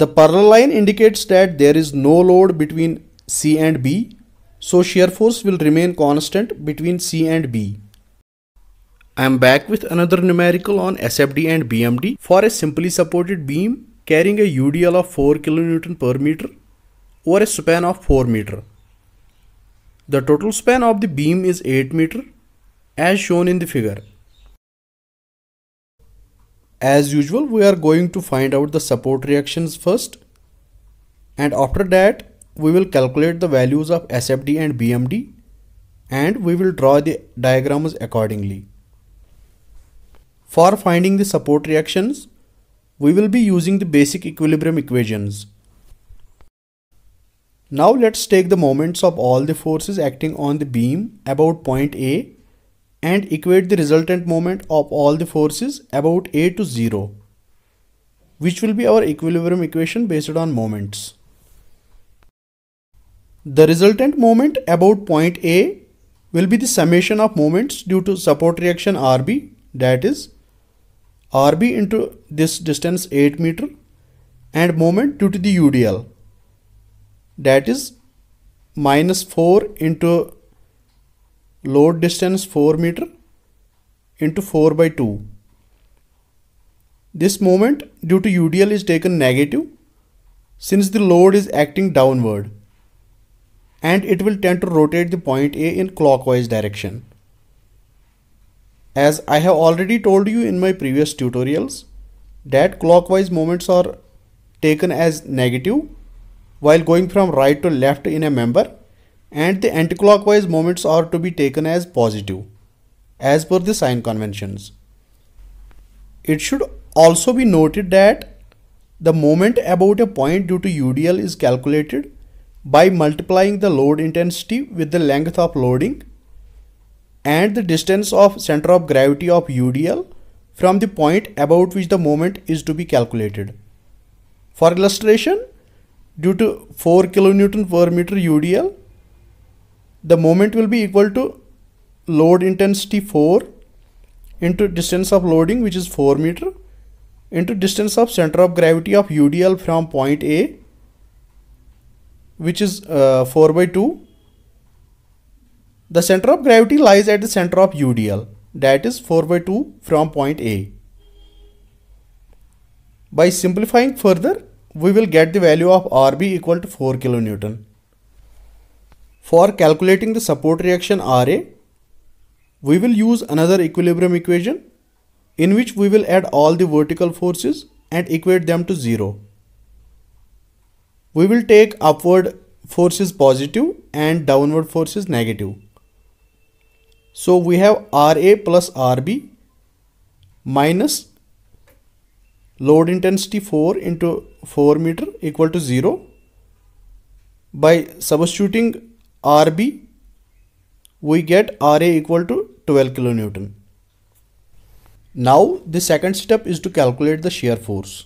The parallel line indicates that there is no load between C and B, so shear force will remain constant between C and B. I am back with another numerical on SFD and BMD for a simply supported beam carrying a UDL of 4 kN per meter over a span of 4 meter. The total span of the beam is 8 meter as shown in the figure as usual we are going to find out the support reactions first and after that we will calculate the values of SFD and BMD and we will draw the diagrams accordingly. For finding the support reactions, we will be using the basic equilibrium equations. Now let's take the moments of all the forces acting on the beam about point A and equate the resultant moment of all the forces about A to 0 which will be our equilibrium equation based on moments. The resultant moment about point A will be the summation of moments due to support reaction RB that is RB into this distance 8 meter and moment due to the UDL that is minus 4 into load distance 4 meter into 4 by 2. This moment due to UDL is taken negative since the load is acting downward and it will tend to rotate the point A in clockwise direction. As I have already told you in my previous tutorials that clockwise moments are taken as negative while going from right to left in a member and the anticlockwise moments are to be taken as positive, as per the sign conventions. It should also be noted that the moment about a point due to UDL is calculated by multiplying the load intensity with the length of loading and the distance of center of gravity of UDL from the point about which the moment is to be calculated. For illustration, due to 4 kN per meter UDL, the moment will be equal to load intensity 4 into distance of loading which is 4 meter into distance of center of gravity of UDL from point A which is uh, 4 by 2. The center of gravity lies at the center of UDL that is 4 by 2 from point A. By simplifying further we will get the value of RB equal to 4 kilonewton. For calculating the support reaction Ra, we will use another equilibrium equation in which we will add all the vertical forces and equate them to zero. We will take upward forces positive and downward forces negative. So we have Ra plus Rb minus load intensity 4 into 4 meter equal to 0. By substituting RB, we get RA equal to 12 kN. Now the second step is to calculate the shear force.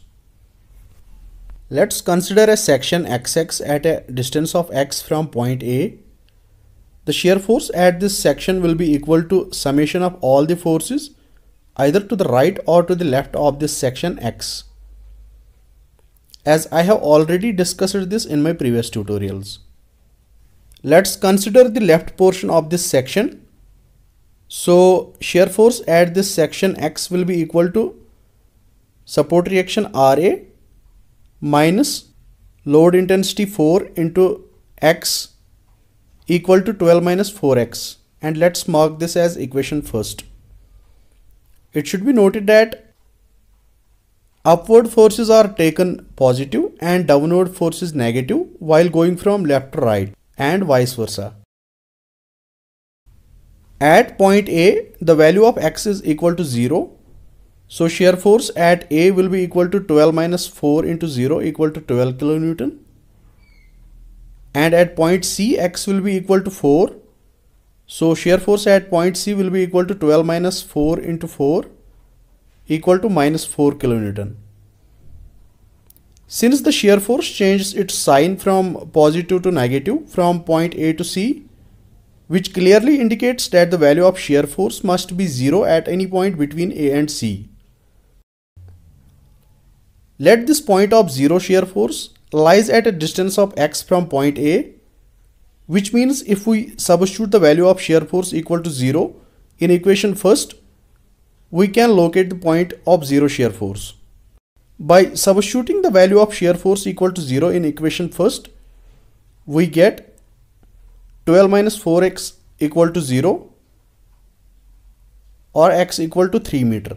Let's consider a section xx at a distance of x from point A. The shear force at this section will be equal to summation of all the forces either to the right or to the left of this section x. As I have already discussed this in my previous tutorials. Let's consider the left portion of this section. So shear force at this section X will be equal to support reaction RA minus load intensity 4 into X equal to 12 minus 4X and let's mark this as equation first. It should be noted that upward forces are taken positive and downward forces negative while going from left to right and vice versa. At point A, the value of x is equal to 0. So shear force at A will be equal to 12 minus 4 into 0 equal to 12 kilonewton. And at point C, x will be equal to 4. So shear force at point C will be equal to 12 minus 4 into 4 equal to minus 4 kilonewton. Since the shear force changes its sign from positive to negative from point A to C, which clearly indicates that the value of shear force must be 0 at any point between A and C. Let this point of 0 shear force lies at a distance of x from point A, which means if we substitute the value of shear force equal to 0 in equation first, we can locate the point of 0 shear force. By substituting the value of shear force equal to 0 in equation first, we get 12 minus 4x equal to 0 or x equal to 3 meter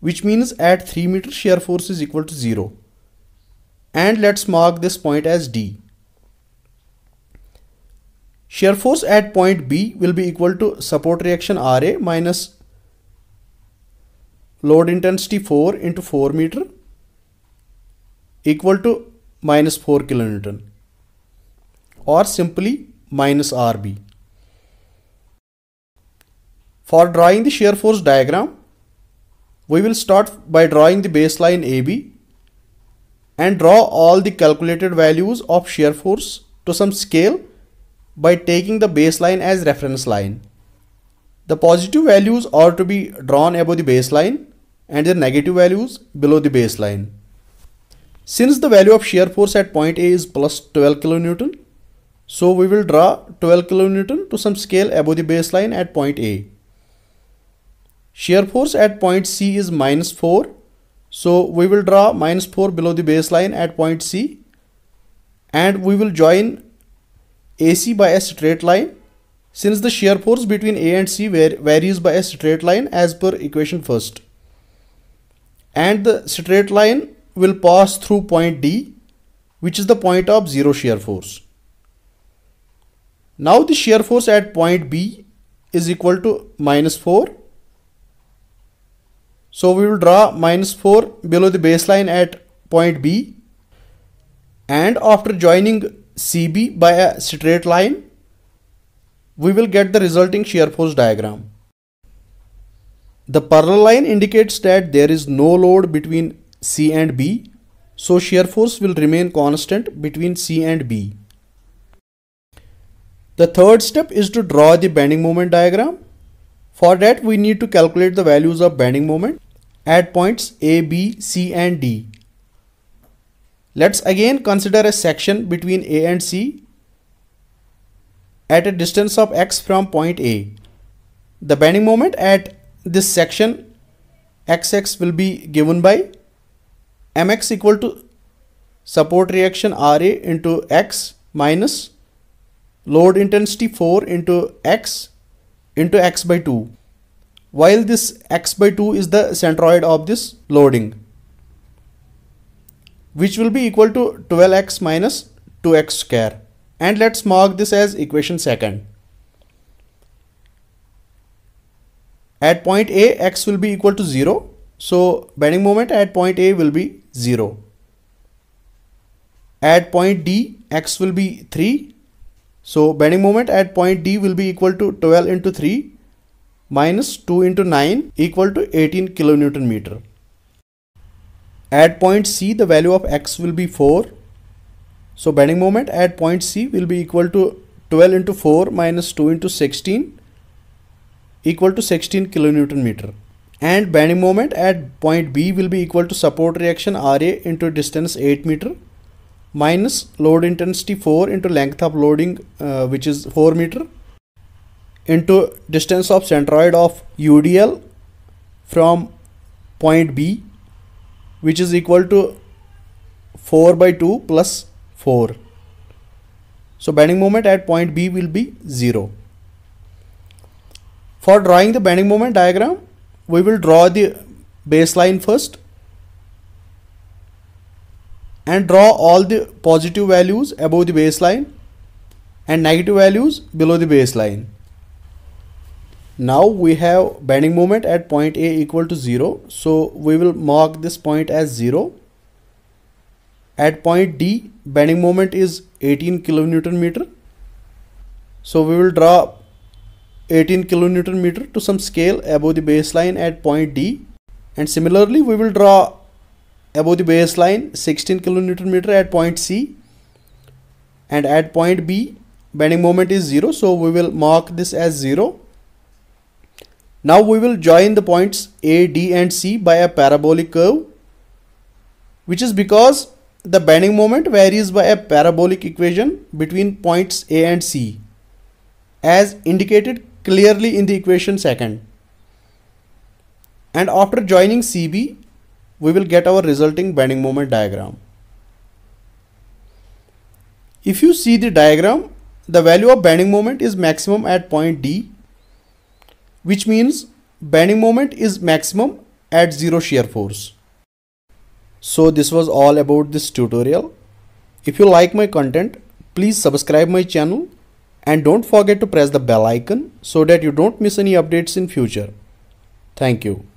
which means at 3 meter shear force is equal to 0 and let's mark this point as D. Shear force at point B will be equal to support reaction RA minus load intensity 4 into 4 meter equal to minus 4 kilonewton or simply minus RB. For drawing the shear force diagram, we will start by drawing the baseline AB and draw all the calculated values of shear force to some scale by taking the baseline as reference line. The positive values are to be drawn above the baseline and the negative values below the baseline. Since the value of shear force at point A is plus 12 kilonewton, so we will draw 12 kilonewton to some scale above the baseline at point A. Shear force at point C is minus 4. So we will draw minus 4 below the baseline at point C and we will join AC by a straight line since the shear force between A and C varies by a straight line as per equation first. And the straight line will pass through point D, which is the point of zero shear force. Now the shear force at point B is equal to minus 4. So we will draw minus 4 below the baseline at point B and after joining CB by a straight line, we will get the resulting shear force diagram. The parallel line indicates that there is no load between C and B. So shear force will remain constant between C and B. The third step is to draw the bending moment diagram. For that we need to calculate the values of bending moment at points A, B, C and D. Let's again consider a section between A and C at a distance of x from point A. The bending moment at this section xx will be given by mx equal to support reaction Ra into x minus load intensity 4 into x into x by 2 while this x by 2 is the centroid of this loading which will be equal to 12x minus 2x square and let's mark this as equation second. At point A x will be equal to 0 so bending moment at point A will be 0. At point D, x will be 3. So bending moment at point D will be equal to 12 into 3 minus 2 into 9 equal to 18 kilonewton meter. At point C, the value of x will be 4. So bending moment at point C will be equal to 12 into 4 minus 2 into 16 equal to 16 kilonewton meter and bending moment at point B will be equal to support reaction Ra into distance 8 meter minus load intensity 4 into length of loading uh, which is 4 meter into distance of centroid of UDL from point B which is equal to 4 by 2 plus 4. So bending moment at point B will be 0. For drawing the bending moment diagram we will draw the baseline first and draw all the positive values above the baseline and negative values below the baseline. Now we have bending moment at point A equal to 0. So we will mark this point as 0. At point D, bending moment is 18 kilonewton meter. So we will draw 18 kilonewton meter to some scale above the baseline at point D and similarly we will draw above the baseline 16 kilonewton meter at point C and at point B bending moment is 0 so we will mark this as 0. Now we will join the points A, D and C by a parabolic curve which is because the bending moment varies by a parabolic equation between points A and C. As indicated clearly in the equation second. And after joining CB, we will get our resulting bending moment diagram. If you see the diagram, the value of bending moment is maximum at point D, which means bending moment is maximum at zero shear force. So this was all about this tutorial. If you like my content, please subscribe my channel and don't forget to press the bell icon so that you don't miss any updates in future. Thank you.